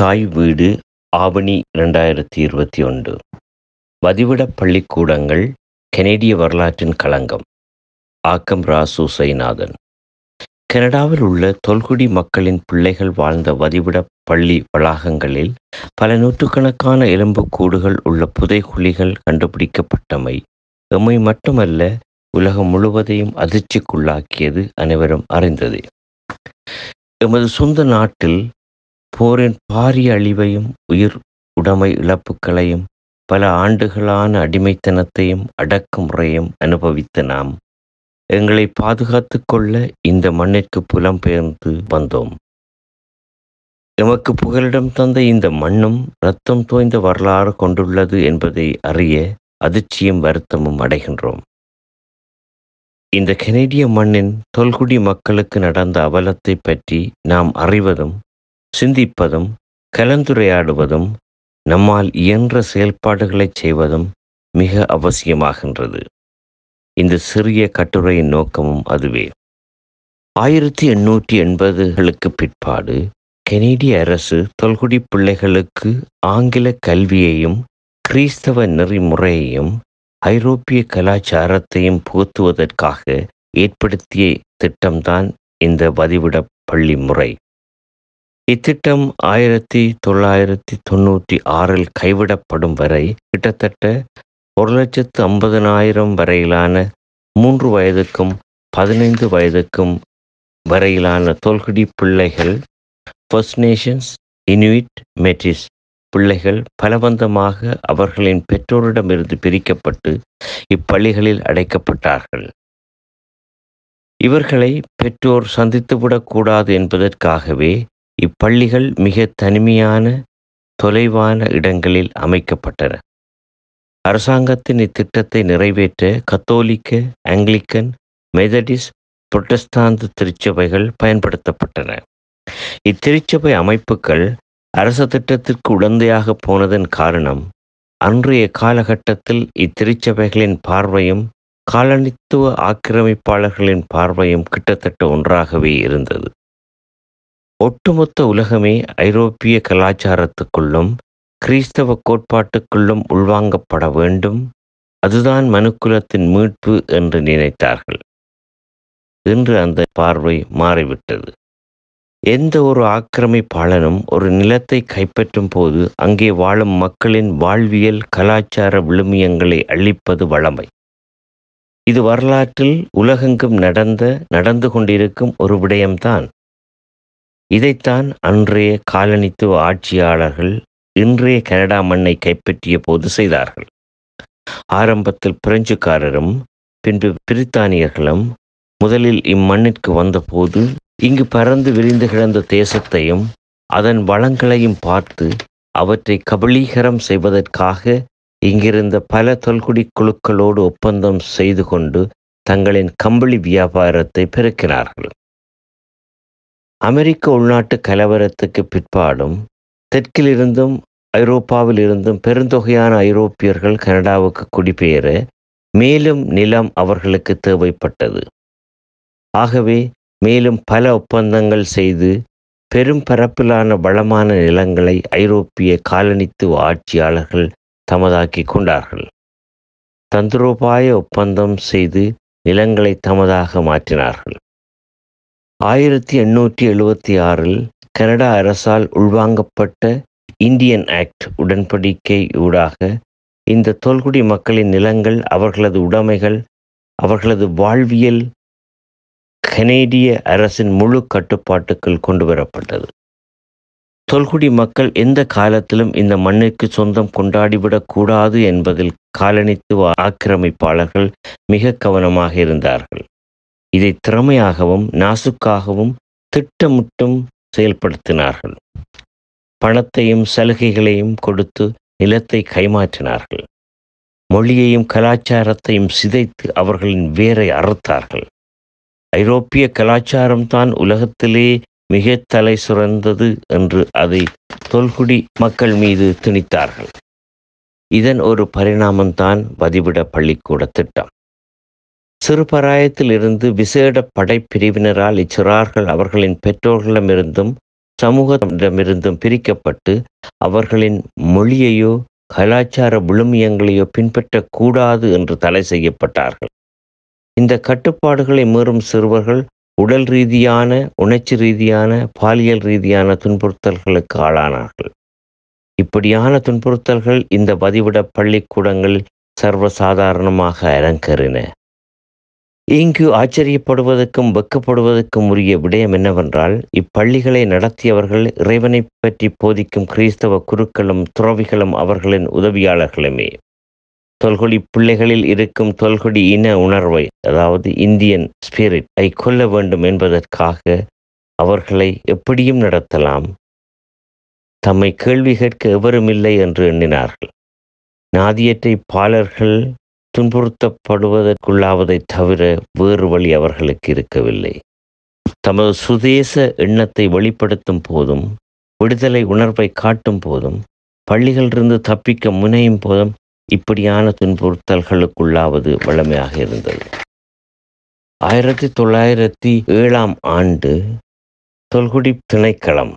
தாய் வீடு ஆவணி இரண்டாயிரத்தி இருபத்தி ஒன்று மதிவிட பள்ளிக்கூடங்கள் கெனடிய வரலாற்றின் களங்கம் ஆக்கம் ராசு சைநாதன் கனடாவில் உள்ள தொல்குடி மக்களின் பிள்ளைகள் வாழ்ந்த வதிவிட பள்ளி வளாகங்களில் பல நூற்றுக்கணக்கான எலும்புக்கூடுகள் உள்ள புதைகுழிகள் கண்டுபிடிக்கப்பட்டமை எம்மை மட்டுமல்ல உலகம் முழுவதையும் அதிர்ச்சிக்குள்ளாக்கியது அனைவரும் அறிந்தது எமது சொந்த நாட்டில் போரின் பாரிய அழிவையும் உயிர் உடைமை இழப்புகளையும் பல ஆண்டுகளான அடிமைத்தனத்தையும் அடக்குமுறையும் அனுபவித்து நாம் எங்களை பாதுகாத்து கொள்ள இந்த மண்ணிற்கு புலம்பெயர்ந்து வந்தோம் எமக்கு புகலிடம் தந்த இந்த மண்ணும் இரத்தம் தோய்ந்த வரலாறு கொண்டுள்ளது என்பதை அறிய அதிர்ச்சியும் வருத்தமும் அடைகின்றோம் இந்த கெனடிய மண்ணின் தொல்குடி மக்களுக்கு நடந்த அவலத்தை பற்றி நாம் அறிவதும் சிந்திப்பதும் கலந்துரையாடுவதும் நம்மால் இயன்ற செயல்பாடுகளை செய்வதும் மிக அவசியமாகின்றது இந்த சிறிய கட்டுரையின் நோக்கமும் அதுவே ஆயிரத்தி எண்ணூற்றி எண்பதுகளுக்கு பிற்பாடு கெனடிய அரசு தொல்குடி பிள்ளைகளுக்கு ஆங்கில கல்வியையும் கிறிஸ்தவ நெறிமுறையையும் ஐரோப்பிய கலாச்சாரத்தையும் புகுத்துவதற்காக ஏற்படுத்திய திட்டம்தான் இந்த வதிவிட பள்ளி முறை இத்திட்டம் ஆயிரத்தி தொள்ளாயிரத்தி தொண்ணூற்றி ஆறில் கைவிடப்படும் வரை கிட்டத்தட்ட ஒரு லட்சத்து ஐம்பதனாயிரம் வரையிலான மூன்று வயதுக்கும் பதினைந்து வயதுக்கும் வரையிலான தொல்குடி பிள்ளைகள் ஃபர்ஸ்ட் நேஷன்ஸ் இனுவிட் மெட்டிஸ் பிள்ளைகள் பலவந்தமாக அவர்களின் பெற்றோரிடமிருந்து பிரிக்கப்பட்டு இப்பள்ளிகளில் அடைக்கப்பட்டார்கள் இவர்களை பெற்றோர் சந்தித்துவிடக்கூடாது என்பதற்காகவே இப்பள்ளிகள் மிக தனிமையான தொலைவான இடங்களில் அமைக்கப்பட்டன அரசாங்கத்தின் இத்திட்டத்தை நிறைவேற்ற கத்தோலிக்க ஆங்கிலிக்கன் மெதடிஸ் புரட்டஸ்தாந்த திருச்சபைகள் பயன்படுத்தப்பட்டன இத்திருச்சபை அமைப்புகள் அரச திட்டத்திற்கு உடந்தையாக போனதன் காரணம் அன்றைய காலகட்டத்தில் இத்திருச்சபைகளின் பார்வையும் காலனித்துவ ஆக்கிரமிப்பாளர்களின் பார்வையும் கிட்டத்தட்ட ஒன்றாகவே இருந்தது ஒட்டுமொத்த உலகமே ஐரோப்பிய கலாச்சாரத்துக்குள்ளும் கிறிஸ்தவ கோட்பாட்டுக்குள்ளும் உள்வாங்கப்பட வேண்டும் அதுதான் மனுக்குலத்தின் மீட்பு என்று நினைத்தார்கள் இன்று அந்த பார்வை மாறிவிட்டது எந்த ஒரு ஆக்கிரமிப்பாளனும் ஒரு நிலத்தை கைப்பற்றும் போது அங்கே வாழும் மக்களின் வாழ்வியல் கலாச்சார விழுமியங்களை அழிப்பது வளமை இது வரலாற்றில் உலகெங்கும் நடந்த நடந்து கொண்டிருக்கும் ஒரு விடயம்தான் இதைத்தான் அன்றைய காலனித்துவ ஆட்சியாளர்கள் இன்றைய கனடா மண்ணை கைப்பற்றிய போது செய்தார்கள் ஆரம்பத்தில் பிரெஞ்சுக்காரரும் பின்பு பிரித்தானியர்களும் முதலில் இம்மண்ணிற்கு வந்தபோது இங்கு பறந்து விரிந்து கிடந்த தேசத்தையும் அதன் வளங்களையும் பார்த்து அவற்றை கபலீகரம் செய்வதற்காக இங்கிருந்த பல தொல்குடி குழுக்களோடு ஒப்பந்தம் செய்து கொண்டு தங்களின் கம்பளி வியாபாரத்தை பெருக்கினார்கள் அமெரிக்க உள்நாட்டு கலவரத்துக்கு பிற்பாடும் தெற்கிலிருந்தும் ஐரோப்பாவில் இருந்தும் பெருந்தொகையான ஐரோப்பியர்கள் கனடாவுக்கு குடிபெயர மேலும் நிலம் அவர்களுக்கு தேவைப்பட்டது ஆகவே மேலும் பல ஒப்பந்தங்கள் செய்து பெரும் பரப்பிலான வளமான நிலங்களை ஐரோப்பிய காலனித்துவ ஆட்சியாளர்கள் தமதாக்கி கொண்டார்கள் தந்திரோபாய ஒப்பந்தம் செய்து நிலங்களை தமதாக மாற்றினார்கள் ஆயிரத்தி எண்ணூற்றி எழுபத்தி ஆறில் கனடா அரசால் உள்வாங்கப்பட்ட இந்தியன் ஆக்ட் உடன்படிக்கை ஊடாக இந்த தொல்குடி மக்களின் நிலங்கள் அவர்களது உடைமைகள் அவர்களது வாழ்வியல் கனேடிய அரசின் முழு கட்டுப்பாட்டுக்குள் கொண்டு வரப்பட்டது தொல்குடி மக்கள் எந்த காலத்திலும் இந்த மண்ணிற்கு சொந்தம் கொண்டாடிவிடக் கூடாது என்பதில் காலனித்துவ ஆக்கிரமிப்பாளர்கள் மிக கவனமாக இருந்தார்கள் இதை திறமையாகவும் நாசுக்காகவும் திட்டமிட்டும் செயல்படுத்தினார்கள் பணத்தையும் சலுகைகளையும் கொடுத்து நிலத்தை கைமாற்றினார்கள் மொழியையும் கலாச்சாரத்தையும் சிதைத்து அவர்களின் வேரை அறுத்தார்கள் ஐரோப்பிய கலாச்சாரம் தான் உலகத்திலே மிக தலை சுரந்தது என்று அதை தொல்குடி மக்கள் மீது திணித்தார்கள் இதன் ஒரு பரிணாமம்தான் வதிவிட பள்ளிக்கூட திட்டம் சிறுபராயத்தில் இருந்து விசேட படைப்பிரிவினரால் இச்சிறார்கள் அவர்களின் பெற்றோர்களிடமிருந்தும் சமூகத்திடமிருந்தும் பிரிக்கப்பட்டு அவர்களின் மொழியையோ கலாச்சார விழுமியங்களையோ பின்பற்றக்கூடாது என்று தடை செய்யப்பட்டார்கள் இந்த கட்டுப்பாடுகளை மீறும் சிறுவர்கள் உடல் ரீதியான உணர்ச்சி ரீதியான பாலியல் ரீதியான துன்புறுத்தல்களுக்கு ஆளானார்கள் இப்படியான துன்புறுத்தல்கள் இந்த பதிவிட பள்ளிக்கூடங்களில் சர்வசாதாரணமாக அரங்கேறின இங்கு ஆச்சரியப்படுவதற்கும் வெக்கப்படுவதற்கும் உரிய விடயம் என்னவென்றால் இப்பள்ளிகளை நடத்தியவர்கள் இறைவனை பற்றி போதிக்கும் கிறிஸ்தவ குருக்களும் துறவிகளும் அவர்களின் உதவியாளர்களுமே தொல்கொடி பிள்ளைகளில் இருக்கும் தொல்கொடி இன உணர்வை அதாவது இந்தியன் ஸ்பிரிட் ஐ கொல்ல வேண்டும் என்பதற்காக அவர்களை எப்படியும் நடத்தலாம் தம்மை கேள்வி கேட்க எவரும் இல்லை என்று எண்ணினார்கள் நாதியற்றை பாலர்கள் துன்புறுத்தப்படுவதற்குள்ளாவதை தவிர வேறு வழி அவர்களுக்கு இருக்கவில்லை தமது சுதேச எண்ணத்தை வெளிப்படுத்தும் போதும் விடுதலை உணர்வை காட்டும் போதும் பள்ளிகளிலிருந்து தப்பிக்க முனையும் போதும் இப்படியான துன்புறுத்தல்களுக்குள்ளாவது வளமையாக இருந்தது ஆயிரத்தி தொள்ளாயிரத்தி ஏழாம் ஆண்டு தொல்குடி திணைக்களம்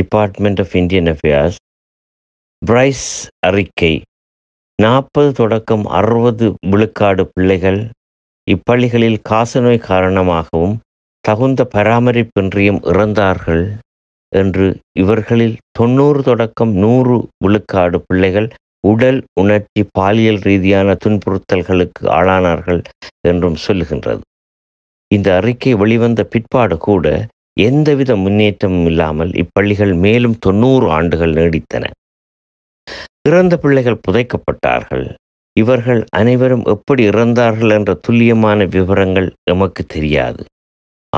department of Indian affairs Bryce அறிக்கை நாற்பது தொடக்கம் அறுபது விழுக்காடு பிள்ளைகள் இப்பள்ளிகளில் காசநோய் காரணமாகவும் தகுந்த பராமரிப்பின்றியும் இறந்தார்கள் என்று இவர்களில் தொண்ணூறு தொடக்கம் நூறு விழுக்காடு பிள்ளைகள் உடல் உணர்ச்சி பாலியல் ரீதியான துன்புறுத்தல்களுக்கு ஆளானார்கள் என்றும் சொல்லுகின்றது இந்த அறிக்கை வெளிவந்த பிற்பாடு கூட எந்தவித முன்னேற்றமும் இல்லாமல் இப்பள்ளிகள் மேலும் தொண்ணூறு ஆண்டுகள் நீடித்தன இறந்த பிள்ளைகள் புதைக்கப்பட்டார்கள் இவர்கள் அனைவரும் எப்படி இறந்தார்கள் என்ற துல்லியமான விவரங்கள் எமக்கு தெரியாது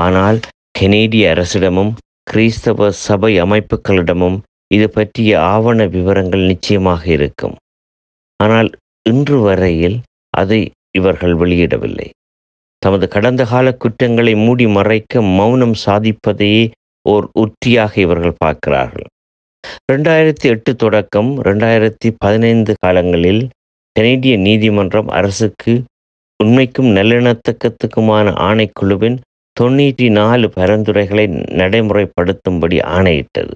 ஆனால் கெனேடிய அரசிடமும் கிறிஸ்தவ சபை அமைப்புகளிடமும் இது பற்றிய ஆவண விவரங்கள் நிச்சயமாக இருக்கும் ஆனால் இன்று வரையில் அதை இவர்கள் வெளியிடவில்லை தமது கடந்த கால குற்றங்களை மூடி மறைக்க மௌனம் சாதிப்பதையே ஓர் உத்தியாக இவர்கள் பார்க்கிறார்கள் ரெண்டாயிரத்தி எட்டு தொடக்கம் ரெண்டாயிரத்தி பதினைந்து காலங்களில் கனேடிய நீதிமன்றம் அரசுக்கு உண்மைக்கும் நல்லிணத்தக்கத்துக்குமான ஆணைக்குழுவின் தொண்ணூற்றி நாலு பரிந்துரைகளை நடைமுறைப்படுத்தும்படி ஆணையிட்டது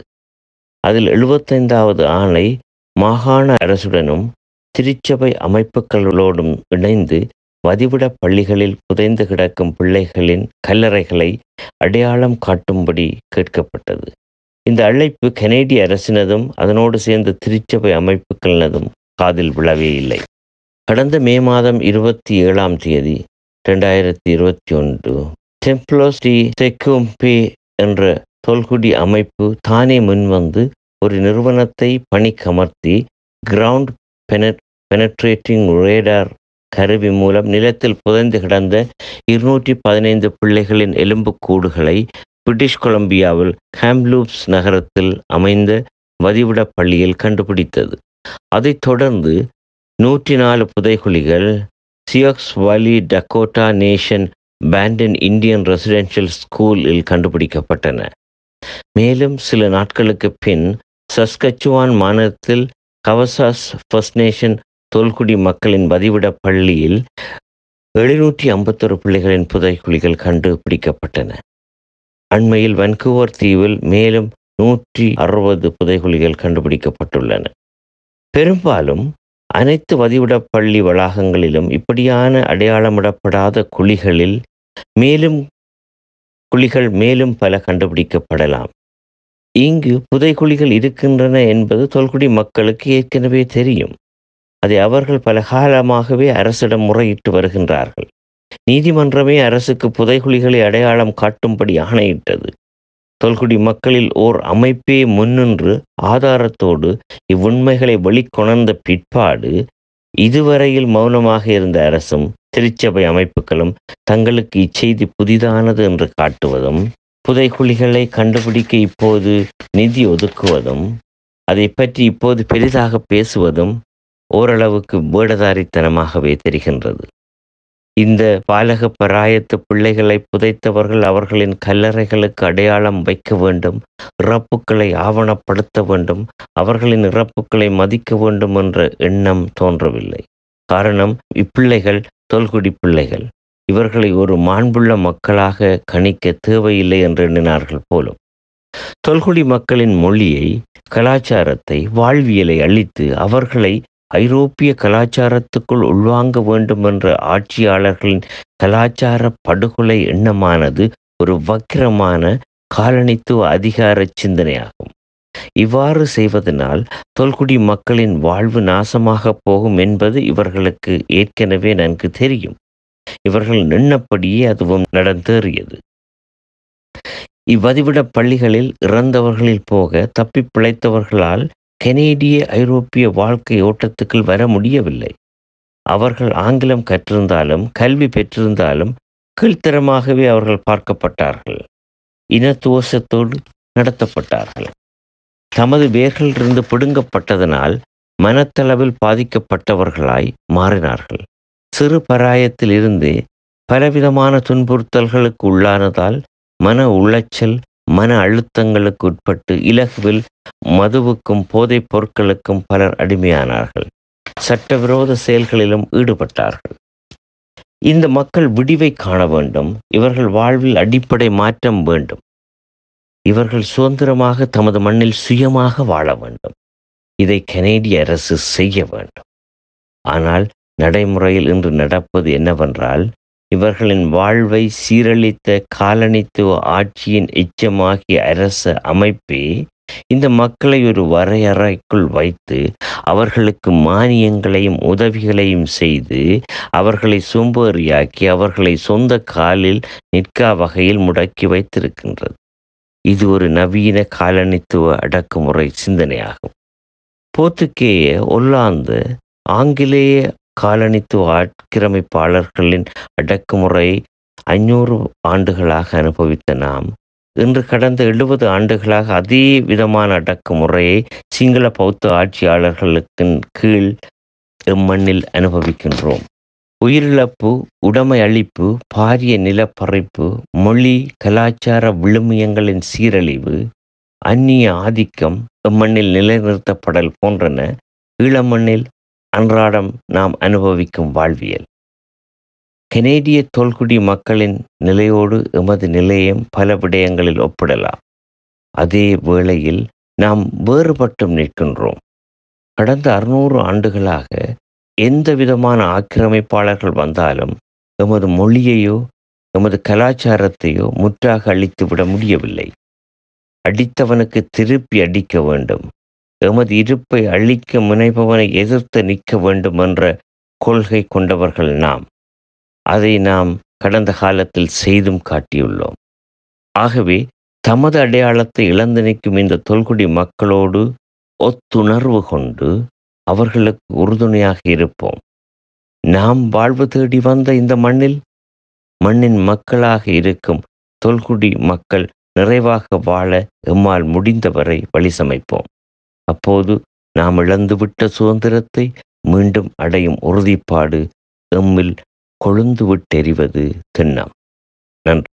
அதில் எழுபத்தைந்தாவது ஆணை மாகாண அரசுடனும் திருச்சபை அமைப்புகளோடும் இணைந்து வதிவிட பள்ளிகளில் புதைந்து கிடக்கும் பிள்ளைகளின் கல்லறைகளை அடையாளம் காட்டும்படி கேட்கப்பட்டது இந்த அழைப்பு கனேடிய அரசினதும் அதனோடு சேர்ந்த திருச்சபை அமைப்புகளினதும் காதில் விழவே இல்லை கடந்த மே மாதம் இருபத்தி ஏழாம் தேதி ரெண்டாயிரத்தி இருபத்தி ஒன்று டெம்ப்ளோஸ்டி டி என்ற தொல்குடி அமைப்பு தானே முன்வந்து ஒரு நிறுவனத்தை பணிக்கமர்த்தி கிரவுண்ட் பெனட் பெனட்ரேட்டிங் ரேடார் கருவி மூலம் நிலத்தில் புதைந்து கிடந்த இருநூற்றி பதினைந்து பிள்ளைகளின் எலும்புக்கூடுகளை பிரிட்டிஷ் கொலம்பியாவில் ஹாம்லூப்ஸ் நகரத்தில் அமைந்த வதிவிட பள்ளியில் கண்டுபிடித்தது அதைத் தொடர்ந்து நூற்றி நாலு புதைகுலிகள் Sioux Valley Dakota Nation Brandon Indian residential ஸ்கூலில் கண்டுபிடிக்கப்பட்டன மேலும் சில நாட்களுக்கு பின் சஸ்கச்சுவான் மாநிலத்தில் கவசாஸ் ஃபர்ஸ்ட் நேஷன் தொல்குடி மக்களின் வதிவிட பள்ளியில் எழுநூற்றி ஐம்பத்தொரு பிள்ளைகளின் புதைக்குழிகள் கண்டுபிடிக்கப்பட்டன அண்மையில் வன்கூவர் தீவில் மேலும் நூற்றி அறுபது புதைகுழிகள் கண்டுபிடிக்கப்பட்டுள்ளன பெரும்பாலும் அனைத்து வதிவிடப் பள்ளி வளாகங்களிலும் இப்படியான அடையாளமிடப்படாத குழிகளில் மேலும் குழிகள் மேலும் பல கண்டுபிடிக்கப்படலாம் இங்கு புதைக்குழிகள் இருக்கின்றன என்பது தொல்குடி மக்களுக்கு ஏற்கனவே தெரியும் அதை அவர்கள் பல காலமாகவே அரசிடம் முறையிட்டு வருகின்றார்கள் நீதிமன்றமே அரசுக்கு புதைகுழிகளை அடையாளம் காட்டும்படி ஆணையிட்டது தொல்குடி மக்களில் ஓர் அமைப்பே முன்னின்று ஆதாரத்தோடு இவ்வுண்மைகளை வெளிக்கொணர்ந்த பிற்பாடு இதுவரையில் மௌனமாக இருந்த அரசும் திருச்சபை அமைப்புகளும் தங்களுக்கு இச்செய்தி புதிதானது என்று காட்டுவதும் புதைகுழிகளை கண்டுபிடிக்க இப்போது நிதி ஒதுக்குவதும் அதை பற்றி இப்போது பெரிதாக பேசுவதும் ஓரளவுக்கு வேடதாரித்தனமாகவே தெரிகின்றது இந்த பாலக பராயத்து பிள்ளைகளை புதைத்தவர்கள் அவர்களின் கல்லறைகளுக்கு அடையாளம் வைக்க வேண்டும் இறப்புக்களை ஆவணப்படுத்த வேண்டும் அவர்களின் இறப்புக்களை மதிக்க வேண்டும் என்ற எண்ணம் தோன்றவில்லை காரணம் இப்பிள்ளைகள் தொல்குடி பிள்ளைகள் இவர்களை ஒரு மாண்புள்ள மக்களாக கணிக்க தேவையில்லை என்று எண்ணினார்கள் போலும் தொல்குடி மக்களின் மொழியை கலாச்சாரத்தை வாழ்வியலை அழித்து அவர்களை ஐரோப்பிய கலாச்சாரத்துக்குள் உள்வாங்க வேண்டும் என்ற ஆட்சியாளர்களின் கலாச்சார படுகொலை எண்ணமானது ஒரு வக்கிரமான காலனித்துவ அதிகார சிந்தனையாகும் இவ்வாறு செய்வதனால் தொல்குடி மக்களின் வாழ்வு நாசமாக போகும் என்பது இவர்களுக்கு ஏற்கனவே நன்கு தெரியும் இவர்கள் நின்னபடியே அதுவும் நடந்தேறியது இவ்வதிவிட பள்ளிகளில் இறந்தவர்களில் போக தப்பி பிழைத்தவர்களால் கெனேடிய ஐரோப்பிய வாழ்க்கை ஓட்டத்துக்குள் வர முடியவில்லை அவர்கள் ஆங்கிலம் கற்றிருந்தாலும் கல்வி பெற்றிருந்தாலும் கீழ்த்தரமாகவே அவர்கள் பார்க்கப்பட்டார்கள் இனத்துவசத்தோடு நடத்தப்பட்டார்கள் தமது வேர்களிலிருந்து பிடுங்கப்பட்டதனால் மனத்தளவில் பாதிக்கப்பட்டவர்களாய் மாறினார்கள் சிறு பராயத்தில் இருந்து பலவிதமான துன்புறுத்தல்களுக்கு உள்ளானதால் மன உளைச்சல் மன அழுத்தங்களுக்கு உட்பட்டு இலகுவில் மதுவுக்கும் போதைப் பொருட்களுக்கும் பலர் அடிமையானார்கள் சட்டவிரோத செயல்களிலும் ஈடுபட்டார்கள் இந்த மக்கள் விடிவை காண வேண்டும் இவர்கள் வாழ்வில் அடிப்படை மாற்றம் வேண்டும் இவர்கள் சுதந்திரமாக தமது மண்ணில் சுயமாக வாழ வேண்டும் இதை கனேடிய அரசு செய்ய வேண்டும் ஆனால் நடைமுறையில் இன்று நடப்பது என்னவென்றால் இவர்களின் வாழ்வை சீரழித்த காலனித்துவ ஆட்சியின் எச்சமாகிய அரச அமைப்பே இந்த மக்களை ஒரு வரையறைக்குள் வைத்து அவர்களுக்கு மானியங்களையும் உதவிகளையும் செய்து அவர்களை சோம்பேறியாக்கி அவர்களை சொந்த காலில் நிற்கா வகையில் முடக்கி வைத்திருக்கின்றது இது ஒரு நவீன காலனித்துவ அடக்குமுறை சிந்தனையாகும் போர்த்துக்கேய ஒல்லாந்து ஆங்கிலேய காலனித்துவ ஆக்கிரமிப்பாளர்களின் அடக்குமுறை ஐநூறு ஆண்டுகளாக அனுபவித்த நாம் இன்று கடந்த எழுபது ஆண்டுகளாக அதே விதமான அடக்குமுறையை சிங்கள பௌத்த ஆட்சியாளர்களுக்கு கீழ் எம்மண்ணில் அனுபவிக்கின்றோம் உயிரிழப்பு உடைமை அழிப்பு பாரிய நிலப்பறைப்பு மொழி கலாச்சார விழுமியங்களின் சீரழிவு அந்நிய ஆதிக்கம் எம்மண்ணில் நிலைநிறுத்தப்படல் போன்றன ஈழமண்ணில் அன்றாடம் நாம் அனுபவிக்கும் வாழ்வியல் கனேடிய தொல்குடி மக்களின் நிலையோடு எமது நிலையம் பல விடயங்களில் ஒப்பிடலாம் அதே வேளையில் நாம் வேறுபட்டும் நிற்கின்றோம் கடந்த அறுநூறு ஆண்டுகளாக எந்த விதமான ஆக்கிரமிப்பாளர்கள் வந்தாலும் எமது மொழியையோ எமது கலாச்சாரத்தையோ முற்றாக அழித்துவிட முடியவில்லை அடித்தவனுக்கு திருப்பி அடிக்க வேண்டும் எமது இருப்பை அழிக்க முனைபவனை எதிர்த்து நிற்க வேண்டும் என்ற கொள்கை கொண்டவர்கள் நாம் அதை நாம் கடந்த காலத்தில் செய்தும் காட்டியுள்ளோம் ஆகவே தமது அடையாளத்தை இழந்து நிற்கும் இந்த தொல்குடி மக்களோடு ஒத்துணர்வு கொண்டு அவர்களுக்கு உறுதுணையாக இருப்போம் நாம் வாழ்வு தேடி வந்த இந்த மண்ணில் மண்ணின் மக்களாக இருக்கும் தொல்குடி மக்கள் நிறைவாக வாழ எம்மால் முடிந்தவரை வழி சமைப்போம் அப்போது நாம் இழந்துவிட்ட சுதந்திரத்தை மீண்டும் அடையும் உறுதிப்பாடு எம்மில் கொழுந்துவிட்டெறிவது திண்ணம் நன்றி